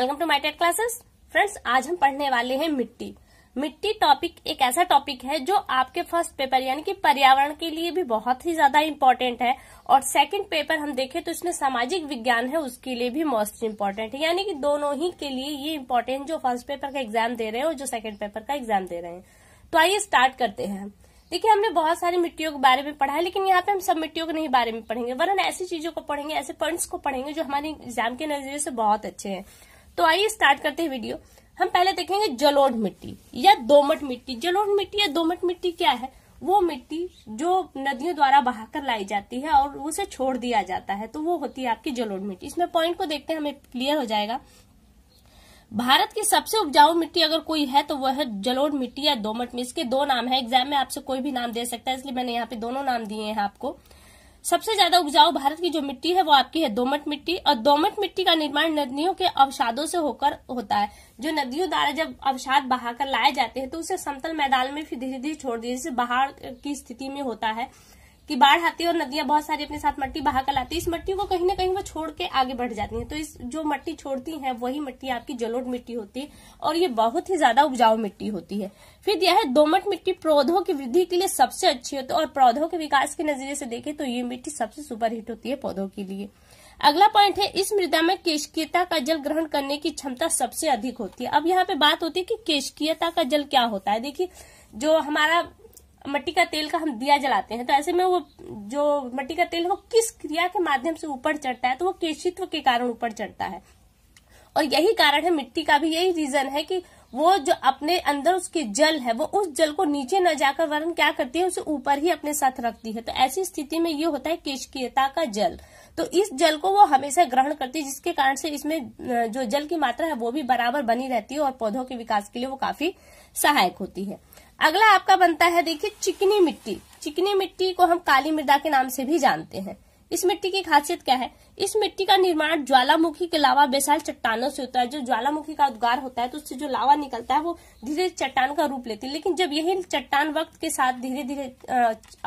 welcome to my TET classes friends आज हम पढ़ने वाले हैं मिट्टी मिट्टी टॉपिक एक ऐसा टॉपिक है जो आपके फर्स्ट पेपर यानी कि पर्यावरण के लिए भी बहुत ही ज्यादा इम्पोर्टेंट है और सेकंड पेपर हम देखें तो इसमें सामाजिक विज्ञान है उसके लिए भी मोस्ट इम्पोर्टेंट है यानी कि दोनों ही के लिए ये इम्पोर्टेंट जो फर्स्ट पेपर का एग्जाम दे रहे हैं और जो सेकंड पेपर का एग्जाम दे रहे हैं तो आइए स्टार्ट करते हैं देखिए हमने बहुत सारी मिट्टियों के बारे में पढ़ा है लेकिन यहाँ पे हम सब मिट्टियों के नहीं बारे में पढ़ेंगे वरन ऐसी चीजों को पढ़ेंगे ऐसे पॉइंट्स को पढ़ेंगे जो हमारे एग्जाम के नजरिए से बहुत अच्छे हैं तो आइए स्टार्ट करते हैं वीडियो हम पहले देखेंगे जलोढ़ मिट्टी या दोमट मिट्टी जलोढ़ मिट्टी या दोमट मिट्टी क्या है वो मिट्टी जो नदियों द्वारा बहाकर लाई जाती है और उसे छोड़ दिया जाता है तो वो होती है आपकी जलोढ़ मिट्टी इसमें पॉइंट को देखते हैं हमें क्लियर हो जाएगा भारत की सबसे उपजाऊ मिट्टी अगर कोई है तो वह है जलोढ़ मिट्टी या दोमट मिट्टी इसके दो नाम है एग्जाम में आपसे कोई भी नाम दे सकता है इसलिए मैंने यहाँ पे दोनों नाम दिए हैं आपको सबसे ज्यादा उपजाऊ भारत की जो मिट्टी है वो आपकी है दोमट मिट्टी और दोमट मिट्टी का निर्माण नदियों के अवसादों से होकर होता है जो नदियों द्वारा जब अवसाद बहाकर लाए जाते हैं तो उसे समतल मैदान में फिर धीरे धीरे छोड़ दिए जैसे बाहर की स्थिति में होता है कि बाढ़ आती है और नदियां बहुत सारी अपने साथ मट्टी बहा कर लाती है इस मट्टी को कहीं ना कहीं वो छोड़ के आगे बढ़ जाती है तो इस जो मट्टी छोड़ती है वही मिट्टी आपकी जलोट मिट्टी होती है और ये बहुत ही ज्यादा उपजाऊ मिट्टी होती है फिर यह है दोमट मिट्टी पौधों की वृद्धि के लिए सबसे अच्छी होती है और पौधों के विकास के नजरिए से देखे तो ये मिट्टी सबसे सुपर हिट होती है पौधों के लिए अगला पॉइंट है इस मृदा में केशकीयता का जल ग्रहण करने की क्षमता सबसे अधिक होती है अब यहाँ पे बात होती है कि केशकीयता का जल क्या होता है देखिए जो हमारा मट्टी का तेल का हम दिया जलाते हैं तो ऐसे में वो जो मट्टी का तेल है वो किस क्रिया के माध्यम से ऊपर चढ़ता है तो वो केशित्व के कारण ऊपर चढ़ता है और यही कारण है मिट्टी का भी यही रीजन है कि वो जो अपने अंदर उसके जल है वो उस जल को नीचे न जाकर वरन क्या करती है उसे ऊपर ही अपने साथ रखती है तो ऐसी स्थिति में ये होता है केशकीयता का जल तो इस जल को वो हमेशा ग्रहण करती है जिसके कारण से इसमें जो जल की मात्रा है वो भी बराबर बनी रहती है और पौधों के विकास के लिए वो काफी सहायक होती है अगला आपका बनता है देखिए चिकनी मिट्टी चिकनी मिट्टी को हम काली मृदा के नाम से भी जानते हैं इस मिट्टी की खासियत क्या है इस मिट्टी का निर्माण ज्वालामुखी के लावा बेसाल चट्टानों से होता है जो ज्वालामुखी का उद्गार होता है तो उससे जो लावा निकलता है वो धीरे चट्टान का रूप लेती है लेकिन जब यही चट्टान वक्त के साथ धीरे धीरे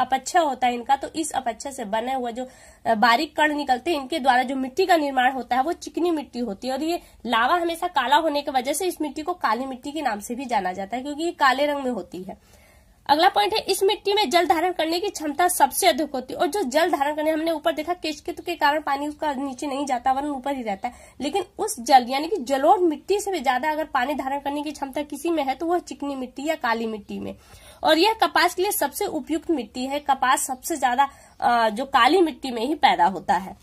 अपच्छा होता है इनका तो इस अपच्छा से बने हुए जो बारीक कण निकलते हैं इनके द्वारा जो मिट्टी का निर्माण होता है वो चिकनी मिट्टी होती है और ये लावा हमेशा काला होने की वजह से इस मिट्टी को काली मिट्टी के नाम से भी जाना जाता है क्योंकि ये काले रंग में होती है अगला पॉइंट है इस मिट्टी में जल धारण करने की क्षमता सबसे अधिक होती है और जो जल धारण करने हमने ऊपर देखा केचकित के कारण पानी उसका नीचे नहीं जाता वरन ऊपर ही रहता है लेकिन उस जल यानी कि जलोढ़ मिट्टी से भी ज्यादा अगर पानी धारण करने की क्षमता किसी में है तो वह चिकनी मिट्टी या काली मिट्टी में और यह कपास के लिए सबसे उपयुक्त मिट्टी है कपास सबसे ज्यादा जो काली मिट्टी में ही पैदा होता है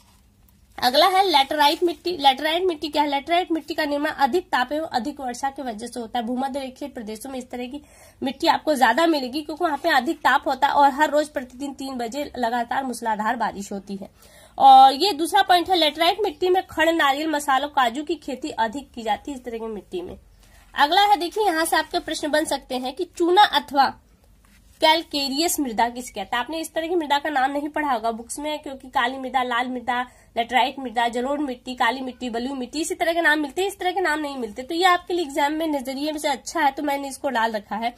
अगला है लेटराइट मिट्टी लेटराइट मिट्टी क्या है लेटराइट मिट्टी का निर्माण अधिक ताप एवं अधिक वर्षा की वजह से होता है भूमध्य रेखीय प्रदेशों में इस तरह की मिट्टी आपको ज्यादा मिलेगी क्योंकि वहां पे अधिक ताप होता है और हर रोज प्रतिदिन तीन बजे लगातार मूसलाधार बारिश होती है और ये दूसरा पॉइंट है लेटराइट मिट्टी में खड़ नारियल मसालों काजू की खेती अधिक की जाती है इस तरह की मिट्टी में अगला है देखिए यहाँ से आपके प्रश्न बन सकते हैं कि चूना अथवा कैलकेरियस मृदा किस कहते हैं आपने इस तरह की मृदा का नाम नहीं पढ़ा होगा बुक्स में क्योंकि काली मृदा लाल मृदा लेटराइट मृदा जलोड़ मिट्टी काली मिट्टी बलू मिट्टी इसी तरह के नाम मिलते हैं इस तरह के नाम नहीं मिलते तो ये आपके लिए एग्जाम में नजरिए में से अच्छा है तो मैंने इसको डाल रखा है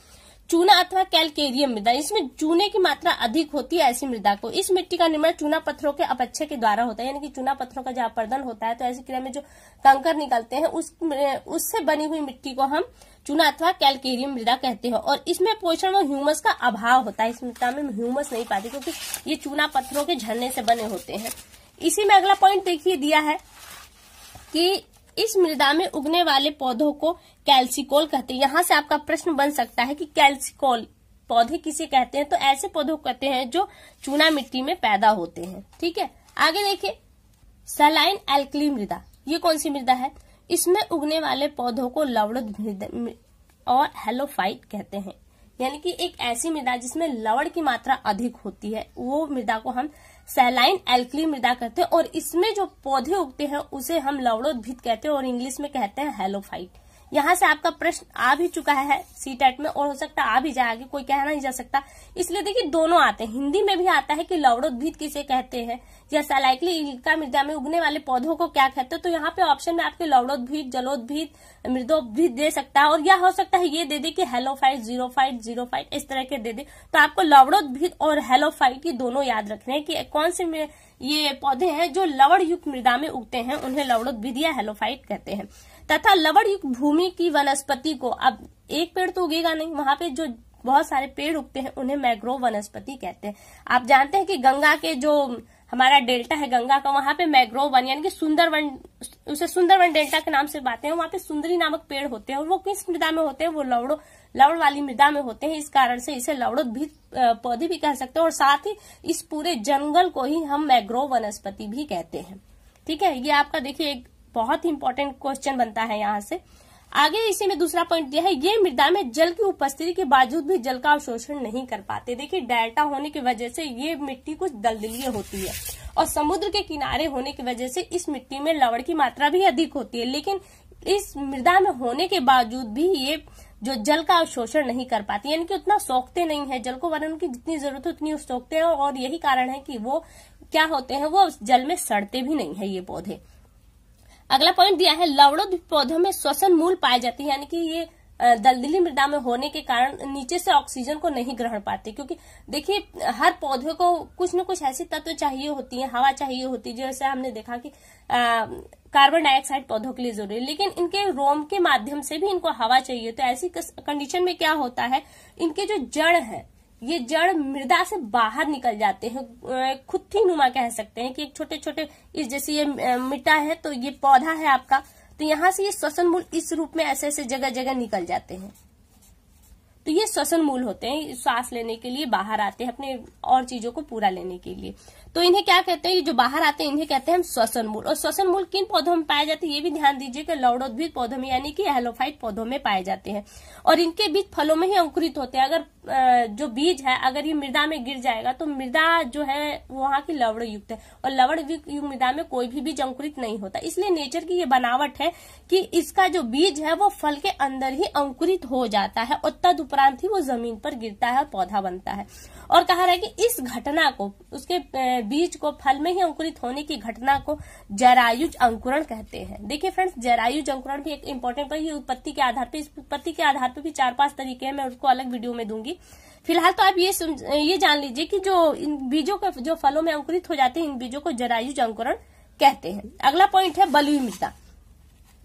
चूना अथवा कैलकेरियम मृदा इसमें चूने की मात्रा अधिक होती है ऐसी मृदा को इस मिट्टी का निर्माण चूना पत्थरों के अपच्छे के द्वारा होता है यानी कि चूना पत्थरों का जो अपर्दन होता है तो ऐसी क्रिया में जो कंकर निकलते हैं उस उससे बनी हुई मिट्टी को हम चूना अथवा कैलकेरियम मृदा कहते हैं और इसमें पोषण और ह्यूमस का अभाव होता है इस मृदा में ह्यूमस नहीं पाती क्योंकि ये चूना पत्थरों के झरने से बने होते हैं इसी में अगला पॉइंट देखिए दिया है कि इस मृदा में उगने वाले पौधों को कैल्सिकोल कहते हैं यहाँ से आपका प्रश्न बन सकता है कि कैल्सिकोल पौधे किसे कहते हैं तो ऐसे पौधों को कहते हैं जो चूना मिट्टी में पैदा होते हैं ठीक है आगे देखिए सलाइन एल्कली मृदा ये कौन सी मृदा है इसमें उगने वाले पौधों को लवड़ और हेलोफाइट कहते हैं यानी कि एक ऐसी मृदा जिसमें लवड़ की मात्रा अधिक होती है वो मृदा को हम सैलाइन एल्कली मृदा कहते हैं और इसमें जो पौधे उगते हैं उसे हम लवड़ोद्भिद कहते हैं और इंग्लिश में कहते हैं हेलोफाइट यहाँ से आपका प्रश्न आ भी चुका है सी टेट e में और हो सकता है आ भी जाएगा कोई कहना नहीं जा सकता इसलिए देखिए दोनों आते हैं हिंदी में भी आता है कि लवड़ोद्भिद किसे कहते हैं या सलाइकली इल्का मृदा में उगने वाले पौधों को क्या कहते हैं तो यहाँ पे ऑप्शन में आपके लवड़ोद्भिद जलोद्भिद मृदोद्भिद दे सकता है और यह हो सकता है ये दे दे कि हेलोफाइट जीरो फाइट इस तरह के दे दे तो आपको लवड़ोद्भिद और हेलोफाइट की दोनों याद रखने की कौन से ये पौधे हैं जो लवड़ युक्त मृदा में उगते हैं उन्हें लवड़ोद्भिद या हेलोफाइट कहते हैं तथा लवण युक्त भूमि की वनस्पति को अब एक पेड़ तो उगेगा नहीं वहां पे जो बहुत सारे पेड़ उगते हैं उन्हें मैग्रोव वनस्पति कहते हैं आप जानते हैं कि गंगा के जो हमारा डेल्टा है गंगा का वहां पे मैग्रोव वन यानी कि सुंदर वन उसे सुंदर वन डेल्टा के नाम से बातें हैं वहां पे सुंदरी नामक पेड़ होते हैं और वो किस मृदा में होते हैं वो लवड़ो लवड़ वाली मृदा में होते हैं इस कारण से इसे लवड़ो भी पौधे भी कह सकते हैं और साथ ही इस पूरे जंगल को ही हम मैग्रोव वनस्पति भी कहते हैं ठीक है ये आपका देखिए एक बहुत ही इंपॉर्टेंट क्वेश्चन बनता है यहाँ से आगे इसी में दूसरा पॉइंट दिया है ये मृदा में जल की उपस्थिति के बावजूद भी जल का अवशोषण नहीं कर पाते देखिए डेल्टा होने की वजह से ये मिट्टी कुछ दलदलीय होती है और समुद्र के किनारे होने की वजह से इस मिट्टी में लवण की मात्रा भी अधिक होती है लेकिन इस मृदा में होने के बावजूद भी ये जो जल का अवशोषण नहीं कर पाती यानी कि उतना सोखते नहीं है जल को वर्णन की जितनी जरूरत है उतनी सोखते हैं और यही कारण है कि वो क्या होते हैं वो जल में सड़ते भी नहीं है ये पौधे अगला पॉइंट दिया है लवड़ो पौधों में श्वसन मूल पाई जाते हैं यानी कि ये दलदली मृदा में होने के कारण नीचे से ऑक्सीजन को नहीं ग्रहण पाते क्योंकि देखिए हर पौधे को कुछ न कुछ ऐसी तत्व चाहिए होती है हवा चाहिए होती है जैसे हमने देखा कि कार्बन डाइऑक्साइड पौधों के लिए जरूरी है लेकिन इनके रोम के माध्यम से भी इनको हवा चाहिए तो ऐसी कंडीशन में क्या होता है इनके जो जड़ है ये जड़ मृदा से बाहर निकल जाते हैं खुद ही नुमा कह सकते हैं कि एक छोटे छोटे इस जैसे ये मिट्टा है तो ये पौधा है आपका तो यहाँ से ये श्वसन मूल इस रूप में ऐसे ऐसे जगह जगह निकल जाते हैं तो ये श्वसन मूल होते हैं श्वास लेने के लिए बाहर आते हैं अपने और चीजों को पूरा लेने के लिए तो इन्हें क्या कहते हैं ये जो बाहर आते हैं इन्हें कहते हैं हम श्वसन मूल और श्वसन मूल किन पौधों में पाए जाते हैं ये भी ध्यान दीजिए कि लौड़ोद्भिद पौधों में यानी कि एलोफाइट पौधों में पाए जाते हैं और इनके बीज फलों में ही अंकुरित होते हैं अगर जो बीज है अगर ये मृदा में गिर जाएगा तो मृदा जो है वहां की लवड़ युक्त है और लवड़ युक्त मृदा में कोई भी बीज अंकुरित नहीं होता इसलिए नेचर की ये बनावट है कि इसका जो बीज है वो फल के अंदर ही अंकुरित हो जाता है और तद उपरांत ही वो जमीन पर गिरता है और पौधा बनता है और कहा रहा है कि इस घटना को उसके हैं बीज को फल में ही अंकुरित होने की घटना को जरायुज अंकुरण कहते हैं देखिए फ्रेंड्स जरायुज अंकुरण भी एक इम्पोर्टेंट पर ये उत्पत्ति के आधार पर इस उत्पत्ति के आधार पर भी चार पांच तरीके हैं मैं उसको अलग वीडियो में दूंगी फिलहाल तो आप ये ये जान लीजिए कि जो इन बीजों के जो फलों में अंकुरित हो जाते हैं इन बीजों को जरायुज अंकुरण कहते हैं अगला पॉइंट है बलुई मृदा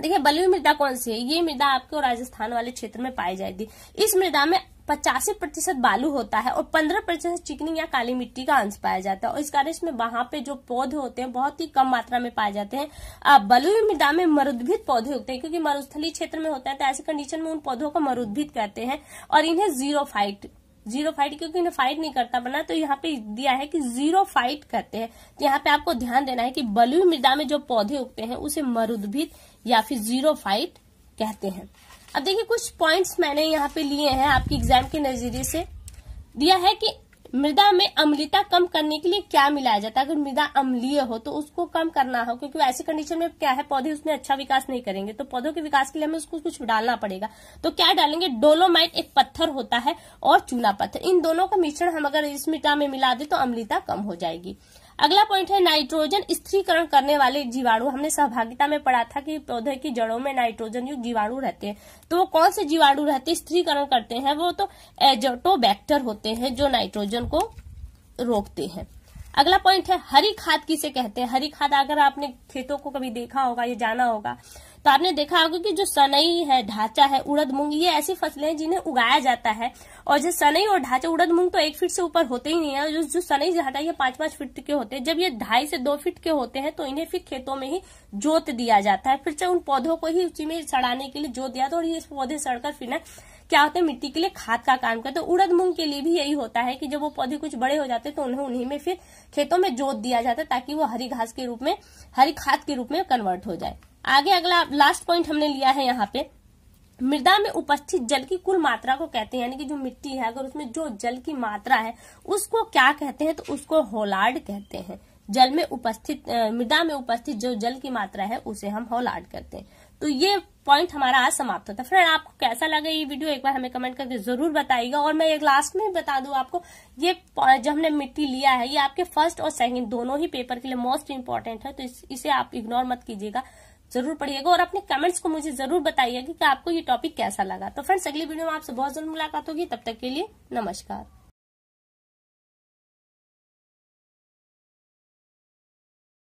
देखिये बलुई मृदा कौन सी है ये मृदा आपको राजस्थान वाले क्षेत्र में पाई जाएगी इस मृदा में पचासी प्रतिशत बालू होता है और पंद्रह प्रतिशत चिकनी या काली मिट्टी का अंश पाया जाता है और इस कारण इसमें वहां पे जो पौधे होते हैं बहुत ही कम मात्रा में पाए जाते हैं बलुई मृदा में मरुद्भित पौधे होते हैं क्योंकि मरुस्थली क्षेत्र में होता है तो ऐसी कंडीशन में उन पौधों को मरुद्भित कहते हैं और इन्हें जीरो फाइट जीरो फाइट क्योंकि इन्हें फाइट नहीं करता बना तो यहाँ पे दिया है कि जीरो फाइट करते हैं तो यहाँ पे आपको ध्यान देना है कि बलुई मृदा में जो पौधे उगते हैं उसे मरुद्भित या फिर जीरो फाइट कहते हैं अब देखिए कुछ पॉइंट्स मैंने यहाँ पे लिए हैं आपके एग्जाम के नजरिए से दिया है कि मृदा में अम्लता कम करने के लिए क्या मिलाया जाता है अगर मृदा अम्लीय हो तो उसको कम करना हो क्योंकि ऐसी कंडीशन में क्या है पौधे उसमें अच्छा विकास नहीं करेंगे तो पौधों के विकास के लिए हमें उसको कुछ डालना पड़ेगा तो क्या डालेंगे डोलोमाइट एक पत्थर होता है और चूना पत्थर इन दोनों का मिश्रण हम अगर इस मृदा में मिला दे तो अम्लता कम हो जाएगी अगला पॉइंट है नाइट्रोजन स्थिरीकरण करने वाले जीवाणु हमने सहभागिता में पढ़ा था कि पौधे की जड़ों में नाइट्रोजन युक्त जीवाणु रहते हैं तो वो कौन से जीवाणु रहते स्थिरीकरण करते हैं वो तो एजोटोबैक्टर होते हैं जो नाइट्रोजन को रोकते हैं अगला पॉइंट है हरी खाद किसे कहते हैं हरी खाद अगर आपने खेतों को कभी देखा होगा या जाना होगा तो आपने देखा होगा कि जो सनई है ढांचा है उड़द मूंग ये ऐसी फसलें हैं जिन्हें उगाया जाता है और जो सनई और ढांचा उड़द मूंग तो एक फीट से ऊपर होते ही नहीं है जो जो सनई ढांचा ये पांच पांच फीट के होते हैं जब ये ढाई से दो फीट के होते हैं तो इन्हें फिर खेतों में ही जोत दिया जाता है फिर चाहे उन पौधों को ही उसी में सड़ाने के लिए जोत दिया तो और ये पौधे सड़कर फिर ना क्या होता है मिट्टी के लिए खाद का काम करते हैं तो उड़द मूंग के लिए भी यही होता है कि जब वो पौधे कुछ बड़े हो जाते हैं तो उन्हें उन्हीं में फिर खेतों में जोत दिया जाता है ताकि वो हरी घास के रूप में हरी खाद के रूप में कन्वर्ट हो जाए आगे अगला लास्ट पॉइंट हमने लिया है यहाँ पे मृदा में उपस्थित जल की कुल मात्रा को कहते हैं यानी कि जो मिट्टी है अगर उसमें जो जल की मात्रा है उसको क्या कहते हैं तो उसको होलार्ड कहते हैं जल में उपस्थित मृदा में उपस्थित जो जल की मात्रा है उसे हम होलार्ड कहते हैं तो ये पॉइंट हमारा आज समाप्त होता है फ्रेंड आपको कैसा लगा ये वीडियो एक बार हमें कमेंट करके जरूर बताइएगा और मैं एक लास्ट में बता दू आपको ये जो हमने मिट्टी लिया है ये आपके फर्स्ट और सेकंड दोनों ही पेपर के लिए मोस्ट इम्पोर्टेंट है तो इस, इसे आप इग्नोर मत कीजिएगा जरूर पढ़िएगा और अपने कमेंट्स को मुझे जरूर बताइएगा कि आपको ये टॉपिक कैसा लगा तो फ्रेंड्स अगली वीडियो में आपसे बहुत जरूर मुलाकात होगी तब तक के लिए नमस्कार